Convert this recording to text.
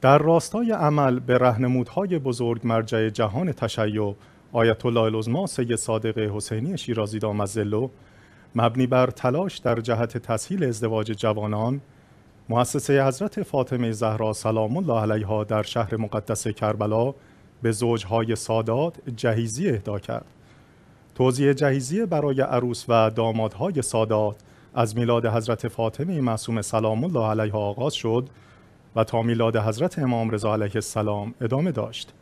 در راستای عمل به رهنمودهای بزرگ مرجع جهان تشیع آیت الله العظما سید صادق حسینی شیرازی زلو مبنی بر تلاش در جهت تسهیل ازدواج جوانان مؤسسه حضرت فاطمه زهرا سلام الله علیها در شهر مقدس کربلا به زوجهای سادات جهیزی اهدا کرد توزیع جهیزیه برای عروس و دامادهای سادات از میلاد حضرت فاطمه معصوم سلام الله علیها آغاز شد و تا میلاد حضرت امام رضا علیه السلام ادامه داشت